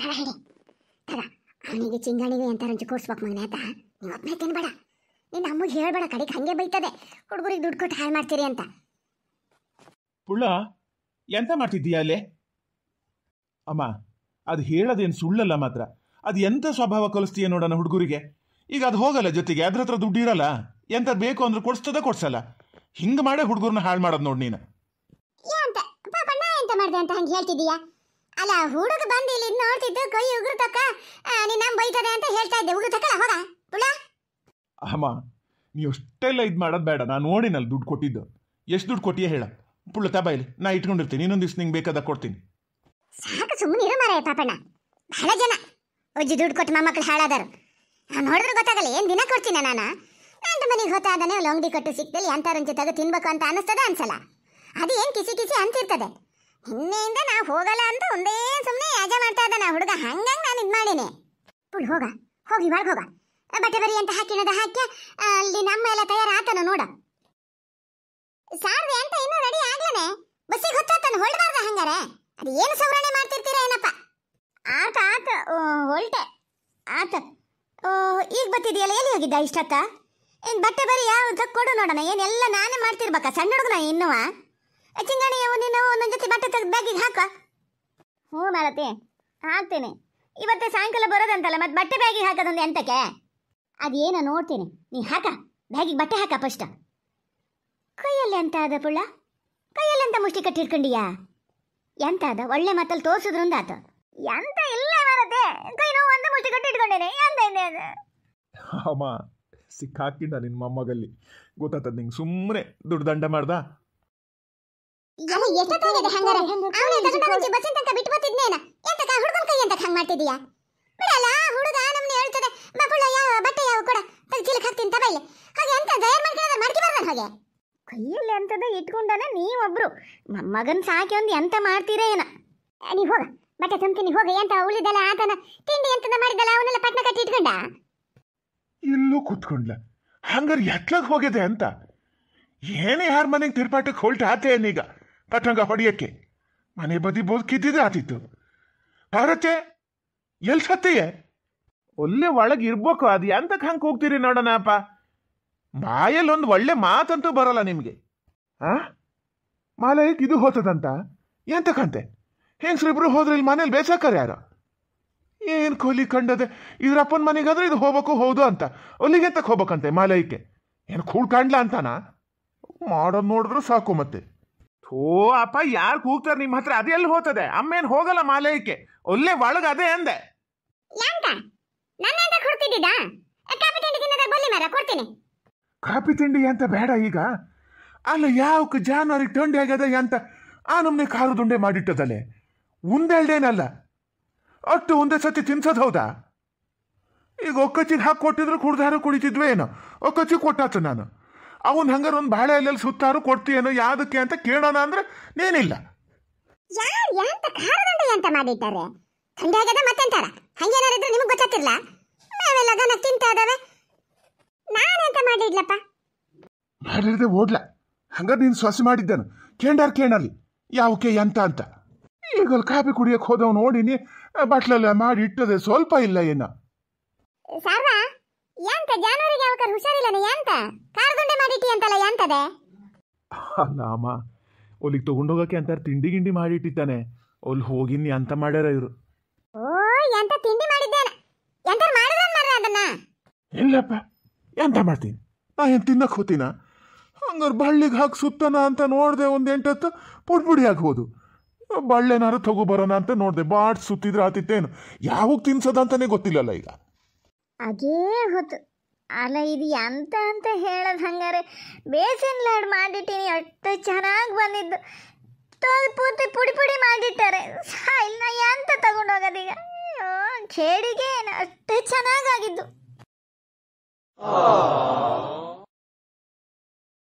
ತಡ ತಡ ಅವನಿಗೆ ಚಿಂಗಾಣಿಗೆ ಅಂತ ರಂಚು ಕೂರ್ಸ್ಬೇಕು ಮಗನೇ ಆಯ್ತಾ ನೀವು ಒಬ್ಬನೇ ತಿನ್ಬೇಡ ನೀನು ಅಮ್ಮಗೆ ಹೇಳಬೇಡ ಕಡೆಗೆ ಹಂಗೆ ಬೈತದೆ ಹುಡುಗರಿಗೆ ದುಡ್ಡು ಕೊಟ್ಟು ಹಾಳು ಮಾಡ್ತೀರಿ ಅಂತ ಪುಳ್ಳ ಎಂತ ಮಾಡ್ತಿದ್ದೀಯಾ ಅಲ್ಲೇ ಅಮ್ಮ ಅದು ಹೇಳೋದೇನು ಸುಳ್ಳಲ್ಲ ಮಾತ್ರ ಅದು ಎಂಥ ಸ್ವಭಾವ ಕಲಿಸ್ತೀಯ ನೋಡೋಣ ಹುಡುಗರಿಗೆ ಈಗ ಅದು ಹೋಗಲ್ಲ ಜೊತೆಗೆ ಅದ್ರ ಹತ್ರ ದುಡ್ಡು ಇರಲ್ಲ ಎಂತ ಬೇಕು ಅಂದ್ರೆ ಕೊಡ್ಸ್ತದ ಕೊಡ್ಸಲ್ಲ ಹಿಂಗೆ ಮಾಡೇ ಹುಡುಗರನ್ನ ಹಾಳು ಮಾಡೋದು ನೋಡಿ ನೀನು ಅಂತ ಹಂಗೆ ಹೇಳ್ತಿದ್ದೀಯಾ ಅಲ್ಲ ಹುಡುಗ ಬಂದು ಇಲ್ಲಿ ನೋಡ್ತಿದ್ದು ಕೈ ಉಗುರು ತಕ್ಕ ನಮ್ ಬೈತದೆ ಅಂತ ಹೇಳ್ತಾ ಇದ್ದೆ ಉಗುರು ತಕ್ಕ ಹೋಗ ತುಳ ಅಮ್ಮ ನೀವು ಅಷ್ಟೆಲ್ಲ ಇದು ಮಾಡೋದು ಬೇಡ ನಾನು ನೋಡಿನಲ್ಲ ದುಡ್ಡು ಕೊಟ್ಟಿದ್ದು ಎಷ್ಟು ದುಡ್ಡು ಕೊಟ್ಟಿಯೇ ಹೇಳ ಪುಳ್ಳ ಇಲ್ಲಿ ನಾ ಇಟ್ಕೊಂಡಿರ್ತೀನಿ ಇನ್ನೊಂದು ದಿವ್ಸ ನಿಂಗೆ ಬೇಕಾದಾಗ ಕೊಡ್ತೀನಿ ಸಾಕು ಸುಮ್ಮನೆ ಇರು ಮಾರಾಯ ಪಾಪಣ್ಣ ಬಹಳ ಜನ ಅಜ್ಜಿ ದುಡ್ಡು ಕೊಟ್ಟು ಮೊಮ್ಮಕ್ಳು ಹಾಳಾದರು ನಾನು ನೋಡಿದ್ರೆ ಗೊತ್ತಾಗಲ್ಲ ಏನು ದಿನ ಕೊಡ್ತೀನಿ ನಾನು ಅಂತ ಮನೆಗೆ ಹೊತ್ತಾದನೆ ಲಂಗಡಿ ಕಟ್ಟು ಸಿಕ್ತಲ್ಲಿ ಅಂಥವ್ರ ಜೊತೆಗೆ ತಿನ್ಬೇಕು ಅಂತ ಅನ್ನಿಸ್ತದೆ ಅನ್ಸಲ್ಲ ಅದು ಏನು ಕಿಸಿ ಕಿಸಿ ಅಂತಿರ್ತದೆ ನಿನ್ನೆಯಿಂದ ನಾ ಹೋಗಲ್ಲ ಅಂತ ಒಂದೇ ಸುಮ್ಮನೆ ಯಾಜ ಮಾಡ್ತಾ ಇದ್ದಾನ ಹುಡುಗ ಹಂಗಂಗೆ ನಾನು ಇದು ಮಾಡಿನಿ ಪುಲ್ ಹೋಗ ಹೋಗಿ ಒಳಗೆ ಹೋಗ ಬಟ್ಟೆ ಬರಿ ಅಂತ ಹಾಕಿಣದ ಹಾಕಿ ಅಲ್ಲಿ ನಮ್ಮ ಎಲ್ಲ ತಯಾರಾತನ ನೋಡ ಸಾರ್ವೆ ಅಂತ ಇನ್ನೂ ರೆಡಿ ಆಗ್ಲನೆ ಬಸ್ಸಿಗೆ ಹೊತ್ತಾತನ ಹೊಳ್ಬಾರ್ದ ಹಂಗಾರೆ ಅದು ಏನು ಸೌರಣೆ ಮಾಡ್ತಿರ್ತೀರ ಏನಪ್ಪ ಆತ ಆತ ಹೊಲ್ಟೆ ಆತ ಈಗ ಬತ್ತಿದೆಯಲ್ಲ ಎಲ್ಲಿ ಹೋಗಿದ್ದ ಇಷ್ಟತ್ತ ಇನ್ನು ಬಟ್ಟೆ ಬರಿ ಯಾವ ಕೊಡು ನೋಡೋಣ ಏನೆಲ್ಲ ನಾನೇ ಮಾಡ್ತಿರ್ಬೇಕಾ ಸಣ್ಣ ಹುಡುಗನ ಇನ್ನುವ ಚಿಂಗಾಣಿ ನಿನ್ನ ಒಂದೊಂದು ಜೊತೆ ಬಟ್ಟೆ ಬ್ಯಾಗಿಗೆ ಹಾಕ ಹ್ಞೂ ಮಾಲತಿ ಹಾಕ್ತೇನೆ ಇವತ್ತು ಸಾಯಂಕಾಲ ಬರೋದಂತಲ್ಲ ಮತ್ತೆ ಬಟ್ಟೆ ಬ್ಯಾಗಿಗೆ ಹಾಕೋದೊಂದು ಎಂತಕ್ಕೆ ಅದೇನೋ ನೋಡ್ತೇನೆ ನೀ ಹಾಕ ಬ್ಯಾಗಿಗೆ ಬಟ್ಟೆ ಹಾಕ ಫಸ್ಟ್ ಕೈಯಲ್ಲಿ ಎಂತ ಅದ ಪುಳ್ಳ ಕೈಯಲ್ಲಿ ಎಂತ ಮುಷ್ಟಿ ಕಟ್ಟಿಟ್ಕೊಂಡಿಯಾ ಎಂತ ಆದ ಒಳ್ಳೆ ಮಾತಲ್ಲಿ ತೋರಿಸಿದ್ರಿಂದ ಆತ ಎಂತ ಇಲ್ಲ ಮಾರತ್ತೆ ಕೈ ನೋವು ಒಂದು ಮುಷ್ಟಿ ಕಟ್ಟಿಟ್ಕೊಂಡೇನೆ ಎಂತ ಎಂತ ಅಮ್ಮ ಸಿಕ್ಕಾಕಿಂಡ ನಿನ್ನ ಮೊಮ್ಮಗಲ್ಲಿ ಗೊತ್ತಾಗ್ತದೆ ನಿಂಗೆ ಸುಮ್ಮನೆ ದುಡ್ಡು ದಂಡ ಮಾಡ್ದಾ ಅಲ್ಲ ಎಷ್ಟೊತ್ತಾಗಿದೆ ಹಂಗಾರೆ ಅವನೇ ತಗೊಂಡ ಮುಂಚೆ ಬಸ್ಸಿನ ತನಕ ಬಿಟ್ಟು ಬತ್ತಿದ್ನೇನ ಎಂತಕ ಹುಡುಗನ ಕೈ ಎಂತಕ ಹಂಗ್ ಮಾಡ್ತಿದೀಯಾ ಬಿಡಲ್ಲ ಹುಡುಗ ನಮ್ಮನ್ನ ಹೇಳ್ತದೆ ಮಕ್ಕಳ ಯಾವ ಬಟ್ಟೆ ಯಾವ ಕೂಡ ತಲೆ ಚೀಲಕ್ಕೆ ಹಾಕ್ತೀನಿ ತಬ ಇಲ್ಲಿ ಹಾಗೆ ಎಂತ ದಯರ್ ಮಾಡ್ಕೊಂಡ್ರೆ ಮಾಡ್ಕಿ ಬರ್ದ ಹಾಗೆ ಕೈಯಲ್ಲಿ ಅಂತದ ಇಟ್ಕೊಂಡಾನ ನೀವೊಬ್ರು ಮಗನ್ ಸಾಕಿ ಒಂದು ಎಂತ ಮಾಡ್ತೀರ ಏನ ನೀ ಹೋಗ ಬಟ್ಟೆ ತುಂಬ್ತೀನಿ ಹೋಗ ಎಂತ ಉಳಿದಲ್ಲ ಆತನ ತಿಂಡಿ ಎಂತದ ಮಾಡಿದಲ್ಲ ಅವನೆಲ್ಲ ಪಟ್ನ ಕಟ್ಟಿ ಇಟ್ಕೊಂಡ ಇಲ್ಲೂ ಕುತ್ಕೊಂಡ್ಲ ಹಂಗಾರೆ ಎತ್ಲಾಗ ಹೋಗಿದೆ ಅಂತ ಏನೇ ಯಾರ ಮನೆಗೆ ತಿರ್ಪಾಟಕ್ಕೆ ಹೊಲ್ಟ ಆತೇನೀಗ ಪಟ್ಟಂಗ ಹೊಡೆಯಕ್ಕೆ ಮನೆ ಬದಿ ಬೋದು ಕಿದ್ದಿದೆ ಆತಿತ್ತು ಭಾರತೆ ಎಲ್ ಸತ್ತೆಯೇ ಒಳ್ಳೆ ಒಳಗೆ ಇರ್ಬೇಕು ಅದು ಎಂತಕ್ಕೆ ಹಂಗೆ ಹೋಗ್ತೀರಿ ನೋಡೋಣಪ್ಪ ಬಾಯಲ್ಲಿ ಒಂದು ಒಳ್ಳೆ ಮಾತಂತೂ ಬರಲ್ಲ ನಿಮಗೆ ಆ ಮಾಲಯಕ್ಕೆ ಇದು ಹೋತದಂತ ಎಂತಕ್ಕಂತೆ ಹೆಂಗಸ್ರಿಬ್ರು ಹೋದ್ರೆ ಇಲ್ಲಿ ಮನೇಲಿ ಬೇಸಾಕರ್ ಯಾರು ಏನು ಕೊಲಿ ಕಂಡದೆ ಇದ್ರಪ್ಪನ ಮನೆಗಾದ್ರೆ ಇದು ಹೋಗ್ಬೇಕು ಹೌದು ಅಂತ ಒಲ್ಲಿಗೆ ತಕ್ಕ ಹೋಗ್ಬೇಕಂತೆ ಮಾಲಯಕ್ಕೆ ಏನು ಕೂಳ್ ಕಾಣ್ಲಾ ಅಂತಾನ ಮಾಡೋದು ನೋಡಿದ್ರೆ ಸಾಕು ಮತ್ತೆ ಥೋ ಅಪ್ಪ ಯಾರು ಕೂಗ್ತಾರೆ ನಿಮ್ಮ ಹತ್ರ ಎಲ್ಲಿ ಹೋಗ್ತದೆ ಅಮ್ಮೇನ್ ಹೋಗಲ್ಲ ಮಾಲಯಕ್ಕೆ ಒಳ್ಳೆ ಒಳಗ ಅದೇ ಅಂದೆ ಕಾಪಿ ತಿಂಡಿ ಅಂತ ಬೇಡ ಈಗ ಅಲ್ಲ ಯಾವ ಜಾನುವಾರಿಗೆ ತೊಂಡಿ ಆಗ್ಯದ ಅಂತ ಆ ನಮ್ನೆ ದುಂಡೆ ಮಾಡಿಟ್ಟದಲ್ಲೇ ಉಂದೇಳ್ದೇನಲ್ಲ ಅಷ್ಟು ಒಂದೇ ಸತಿ ತಿನ್ಸೋದು ಹೌದಾ ಈಗ ಒಕ್ಕಚ್ಚಿಗೆ ಹಾಕಿ ಕೊಟ್ಟಿದ್ರೆ ಕುಡ್ದಾರ ಕುಡಿತಿದ್ವೇನು ಒಕ್ಕಚ್ಚಿಗೆ ಕೊಟ್ಟಾತು ನಾನು ಅವನ್ ಹಂಗಾರ ಒಂದು ಬಾಳೆ ಎಲ್ಲೆಲ್ಲಿ ಸುತ್ತಾರು ಕೊಡ್ತೀಯೇನೋ ಯಾವ್ದಕ್ಕೆ ಅಂತ ಕೇಳೋಣ ಅಂದ್ರೆ ನೇನಿಲ್ಲ ಯಾರು ಯಾಂತ ಖಾರದಂಡ ಅಂತ ಮಾಡಿಟ್ಟಾರೆ ಖಂಡಾಗದ ಮತ್ತೆಂತಾರ ಹಂಗೇನಾರ ಇದ್ರೆ ನಿಮಗೆ ಗೊತ್ತಾಗ್ತಿಲ್ಲ ನಾವೆಲ್ಲ ಅದನ್ನ ತಿಂತಾ ಇದಾವೆ ನಾನೆಂತ ಮಾಡಿಡ್ಲಪ್ಪ ಮಾಡಿರದೆ ಓಡ್ಲ ಹಂಗಾರೆ ನೀನು ಸೊಸೆ ಮಾಡಿದ್ದನು ಕೇಂಡಾರ್ ಕೇಣಲ್ಲಿ ಯಾವಕ್ಕೆ ಎಂತ ಅಂತ ಈಗ ಕಾಫಿ ಕುಡಿಯಕ್ಕೆ ಹೋದವ್ ನೋಡಿನಿ ಬಾಟ್ಲೆಲ್ಲ ಮಾಡಿ ಇಟ್ಟದೆ ಸ್ವಲ್ಪ ಇಲ್ಲ ಏನೋ ಸರ್ವಾ ಯಾಂತ ಜಾನುವಾರಿಗೆ ಅವಕರ್ ಹುಷಾರಿಲ್ಲನ ಯಾಂತ ಗುಂಡೆ ಮಾಡಿಟ್ಟಿ ಅಂತಲ್ಲ ಯಾಂತದೆ ಅಲ್ಲ ಅಮ್ಮ ಒಲಿಗೆ ತಗೊಂಡೋಗಕ್ಕೆ ಅಂತ ತಿಂಡಿ ಗಿಂಡಿ ಮಾಡಿಟ್ಟಿತ್ತಾನೆ ಅಲ್ಲಿ ಹೋಗಿನಿ ಅಂತ ಮಾಡ್ಯಾರ ಇವರು ಓ ಎಂತ ತಿಂಡಿ ಮಾಡಿದ್ದೇನೆ ಎಂತ ಮಾಡಿದ್ರೆ ಮಾರ ಅದನ್ನ ಇಲ್ಲಪ್ಪ ಎಂತ ಮಾಡ್ತೀನಿ ನಾ ಏನು ತಿನ್ನಕ್ಕೆ ಹೋತೀನ ಹಂಗಾರೆ ಬಳ್ಳಿಗೆ ಹಾಕಿ ಸುತ್ತನ ಅಂತ ನೋಡಿದೆ ಒಂದು ಎಂಟತ್ತು ಪುಡ್ಪುಡಿ ಪುಡಿ ಹಾಕ್ಬೋದು ಬಳ್ಳೆನಾರು ತಗೋಬರೋಣ ಅಂತ ನೋಡಿದೆ ಬಾಟ್ ಸುತ್ತಿದ್ರೆ ಆತಿತ್ತೇನು ಯಾವಾಗ ತಿನ್ಸೋದಂತಲೇ ಗೊತ್ತಿಲ್ಲಲ್ಲ ಈಗ ಅದೇ ಹೊತ್ತು ಅಲ್ಲ ಇದು ಎಂತ ಅಂತ ಹೇಳೋದು ಹಂಗಾರೆ ಬೇಸಿನ ಲಾಡ್ ಮಾಡಿಟ್ಟೀನಿ ಅಷ್ಟು ಚೆನ್ನಾಗಿ ಬಂದಿದ್ದು ತೋಲು ಪೂರ್ತಿ ಪುಡಿ ಪುಡಿ ಮಾಡಿಟ್ಟಾರೆ ಇಲ್ಲ ಎಂತ ತಗೊಂಡೋಗೋದೀಗ ಅಯ್ಯೋ ಖೇಡಿಗೆ ಅಷ್ಟು ಚೆನ್ನಾಗಾಗಿದ್ದು